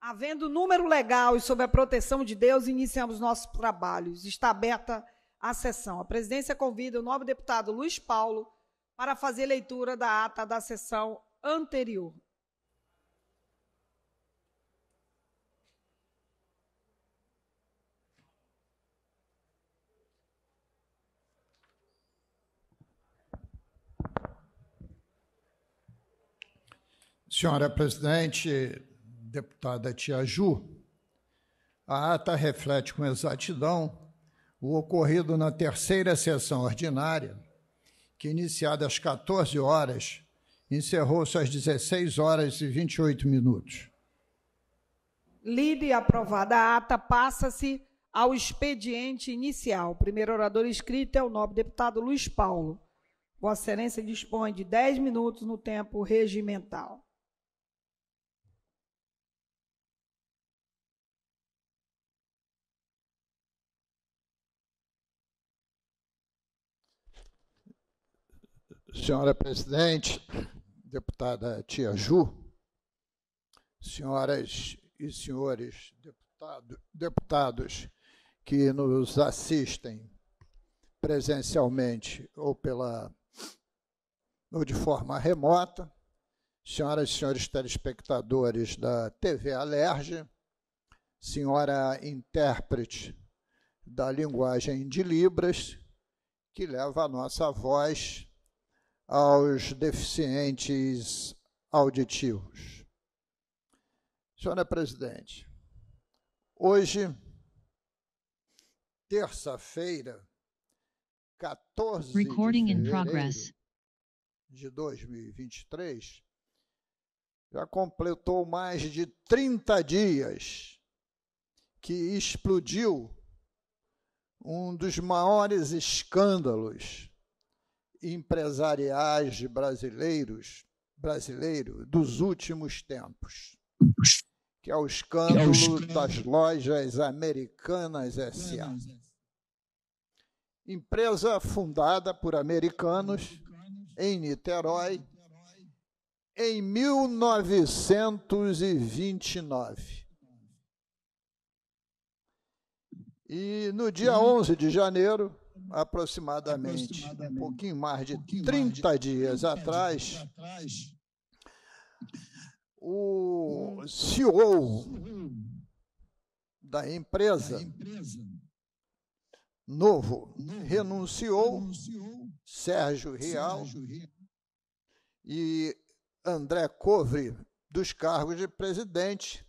Havendo número legal e sob a proteção de Deus, iniciamos nossos trabalhos. Está aberta a sessão. A presidência convida o nobre deputado Luiz Paulo para fazer leitura da ata da sessão anterior. Senhora presidente, deputada Tiaju, a ata reflete com exatidão o ocorrido na terceira sessão ordinária, que, iniciada às 14 horas, encerrou-se às 16 horas e 28 minutos. Lida e aprovada a ata, passa-se ao expediente inicial. O primeiro orador inscrito é o nobre deputado Luiz Paulo. Vossa Excelência dispõe de 10 minutos no tempo regimental. Senhora presidente, deputada Tia Ju, senhoras e senhores deputado, deputados que nos assistem presencialmente ou pela ou de forma remota, senhoras e senhores telespectadores da TV Alerge, senhora intérprete da linguagem de Libras, que leva a nossa voz aos deficientes auditivos. Senhora é Presidente, hoje, terça-feira, 14 Recording de fevereiro de 2023, já completou mais de 30 dias que explodiu um dos maiores escândalos empresariais brasileiros, brasileiro, dos últimos tempos, que é o é escândalo das lojas americanas S.A. Empresa fundada por americanos em Niterói em 1929. E no dia 11 uhum. de janeiro aproximadamente, aproximadamente um pouquinho mais de pouquinho 30, mais de 30 dias, atrás, atrás, o CEO da empresa, da empresa novo, novo renunciou, renunciou, Sérgio Real Sérgio. e André Covre dos cargos de presidente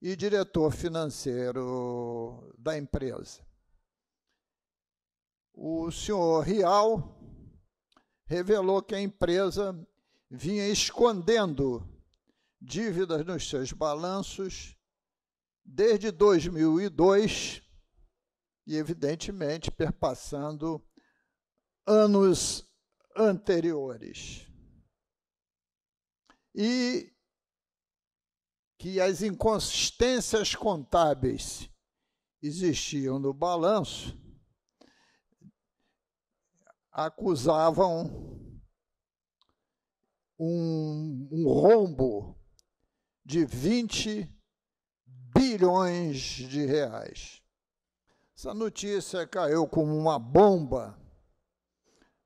e diretor financeiro da empresa o senhor Rial revelou que a empresa vinha escondendo dívidas nos seus balanços desde 2002 e, evidentemente, perpassando anos anteriores. E que as inconsistências contábeis existiam no balanço acusavam um, um rombo de 20 bilhões de reais. Essa notícia caiu como uma bomba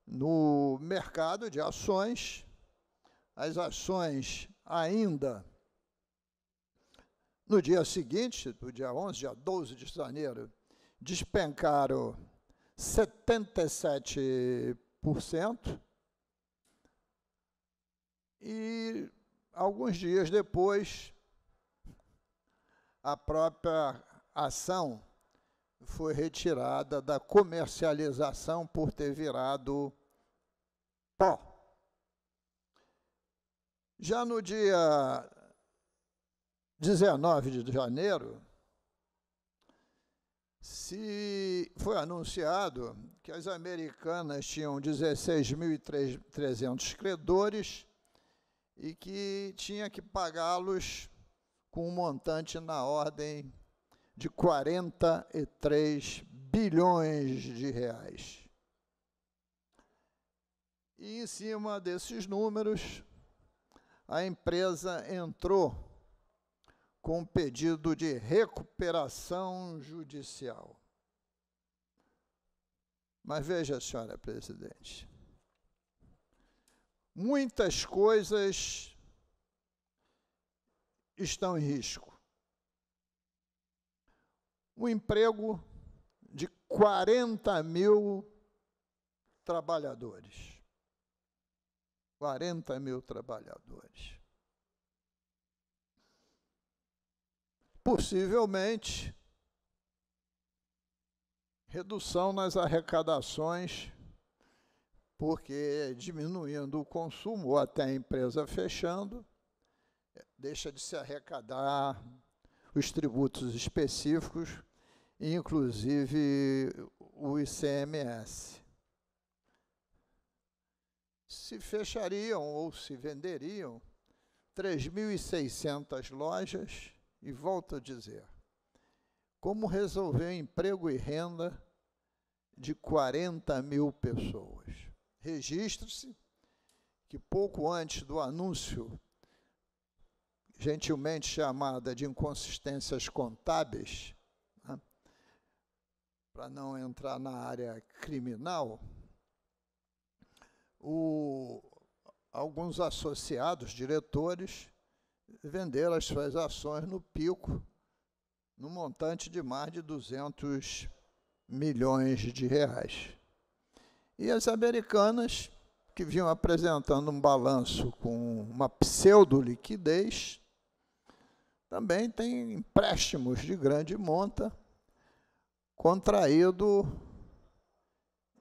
no mercado de ações. As ações ainda no dia seguinte, do dia 11, dia 12 de janeiro, despencaram 77%. E alguns dias depois, a própria ação foi retirada da comercialização por ter virado pó. Já no dia 19 de janeiro, se foi anunciado que as americanas tinham 16.300 credores e que tinha que pagá-los com um montante na ordem de 43 bilhões de reais. E em cima desses números, a empresa entrou com pedido de recuperação judicial. Mas veja, senhora presidente, muitas coisas estão em risco. O emprego de 40 mil trabalhadores. 40 mil trabalhadores. possivelmente redução nas arrecadações, porque diminuindo o consumo ou até a empresa fechando, deixa de se arrecadar os tributos específicos, inclusive o ICMS. Se fechariam ou se venderiam 3.600 lojas e volto a dizer: como resolver emprego e renda de 40 mil pessoas? Registre-se que pouco antes do anúncio, gentilmente chamada de inconsistências contábeis, né, para não entrar na área criminal, o, alguns associados, diretores, venderam as suas ações no pico, no montante de mais de 200 milhões de reais. E as americanas, que vinham apresentando um balanço com uma pseudo-liquidez, também têm empréstimos de grande monta contraído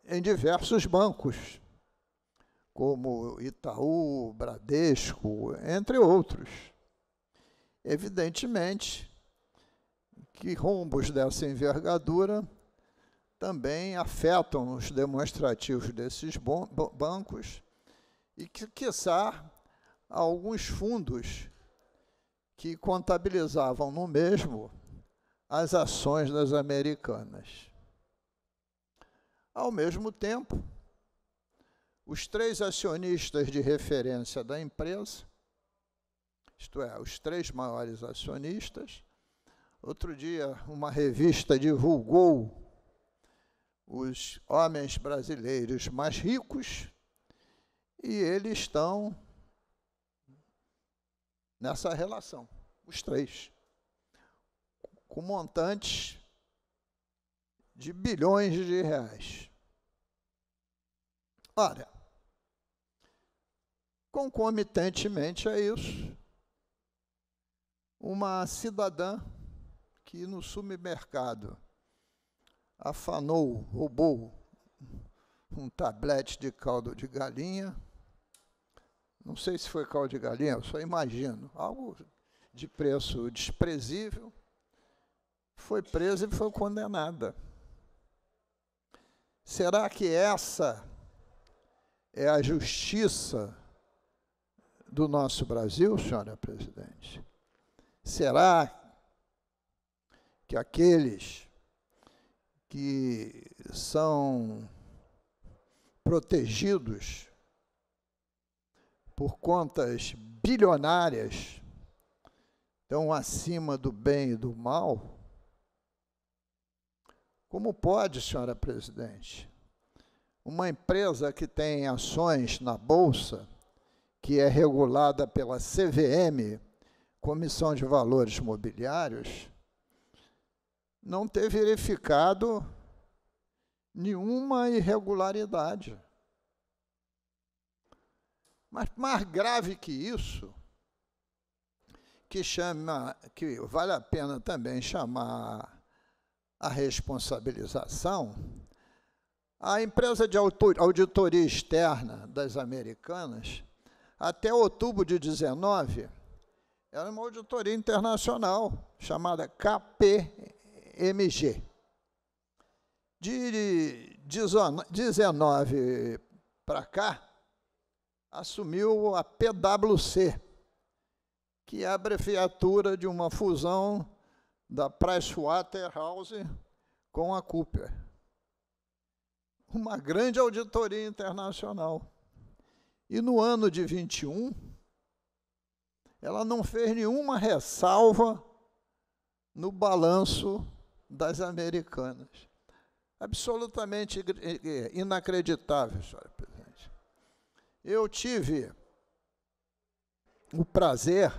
em diversos bancos, como Itaú, Bradesco, entre outros. Evidentemente que rombos dessa envergadura também afetam os demonstrativos desses bancos e que, quiçá, alguns fundos que contabilizavam no mesmo as ações das americanas. Ao mesmo tempo, os três acionistas de referência da empresa isto é, os três maiores acionistas. Outro dia, uma revista divulgou os homens brasileiros mais ricos e eles estão nessa relação, os três, com montantes de bilhões de reais. Ora, concomitantemente a isso, uma cidadã que no supermercado afanou, roubou um tablete de caldo de galinha. Não sei se foi caldo de galinha, eu só imagino. Algo de preço desprezível. Foi presa e foi condenada. Será que essa é a justiça do nosso Brasil, senhora presidente? Será que aqueles que são protegidos por contas bilionárias estão acima do bem e do mal? Como pode, senhora presidente, uma empresa que tem ações na bolsa, que é regulada pela CVM, Comissão de Valores Mobiliários não ter verificado nenhuma irregularidade. Mas mais grave que isso, que chama, que vale a pena também chamar a responsabilização, a empresa de auditoria externa das Americanas, até outubro de 19, era uma auditoria internacional chamada KPMG. De 19 para cá, assumiu a PwC, que é a abreviatura de uma fusão da Pricewaterhouse com a Cooper. Uma grande auditoria internacional. E no ano de 21, ela não fez nenhuma ressalva no balanço das americanas. Absolutamente inacreditável, senhora presidente. Eu tive o prazer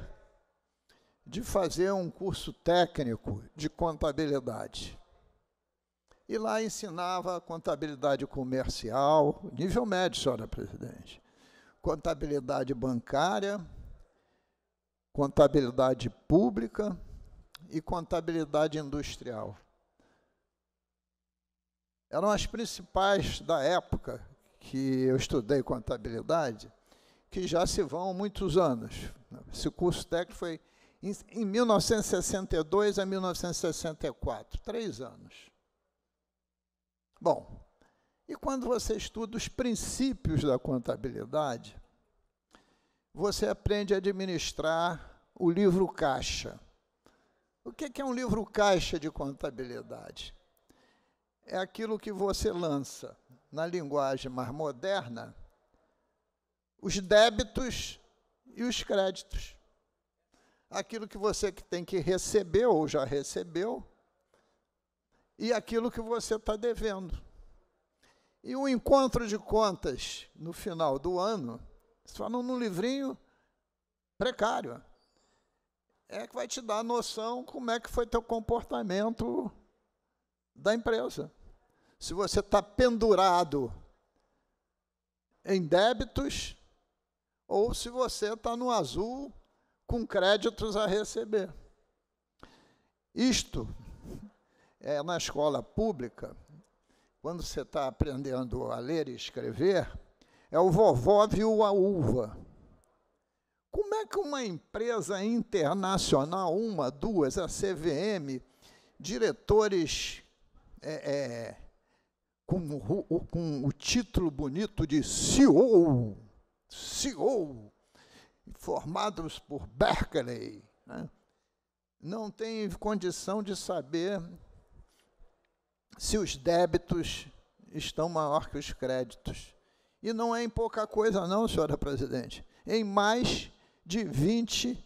de fazer um curso técnico de contabilidade. E lá ensinava contabilidade comercial, nível médio, senhora presidente, contabilidade bancária, contabilidade pública e contabilidade industrial. Eram as principais da época que eu estudei contabilidade, que já se vão muitos anos. Esse curso técnico foi em 1962 a 1964, três anos. Bom, e quando você estuda os princípios da contabilidade, você aprende a administrar o livro caixa. O que é um livro caixa de contabilidade? É aquilo que você lança, na linguagem mais moderna, os débitos e os créditos. Aquilo que você tem que receber ou já recebeu e aquilo que você está devendo. E um encontro de contas no final do ano fala num livrinho precário. É que vai te dar a noção como é que foi teu comportamento da empresa. Se você está pendurado em débitos ou se você está no azul com créditos a receber. Isto é na escola pública, quando você está aprendendo a ler e escrever, é o vovó viu a uva. Como é que uma empresa internacional, uma, duas, a CVM, diretores é, é, com, com o título bonito de CEO, CEO, formados por Berkeley, né? não tem condição de saber se os débitos estão maior que os créditos. E não é em pouca coisa, não, senhora presidente. Em mais de 20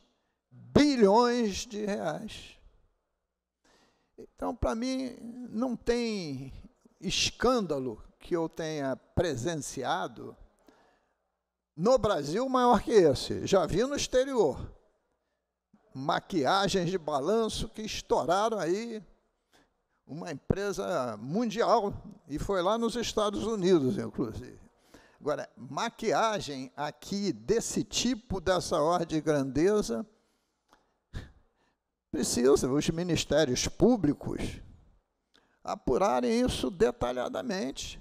bilhões de reais. Então, para mim, não tem escândalo que eu tenha presenciado no Brasil maior que esse. Já vi no exterior. Maquiagens de balanço que estouraram aí uma empresa mundial e foi lá nos Estados Unidos, inclusive. Agora, maquiagem aqui desse tipo, dessa ordem de grandeza, precisa os ministérios públicos apurarem isso detalhadamente,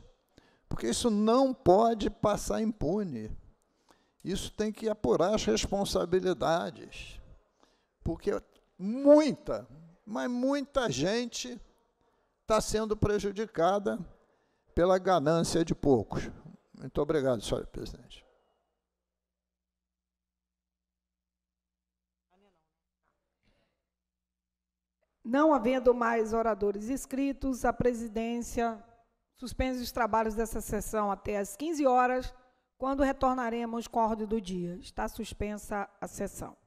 porque isso não pode passar impune. Isso tem que apurar as responsabilidades, porque muita, mas muita gente está sendo prejudicada pela ganância de poucos. Muito obrigado, senhora presidente. Não havendo mais oradores inscritos, a presidência suspende os trabalhos dessa sessão até às 15 horas, quando retornaremos com a ordem do dia. Está suspensa a sessão.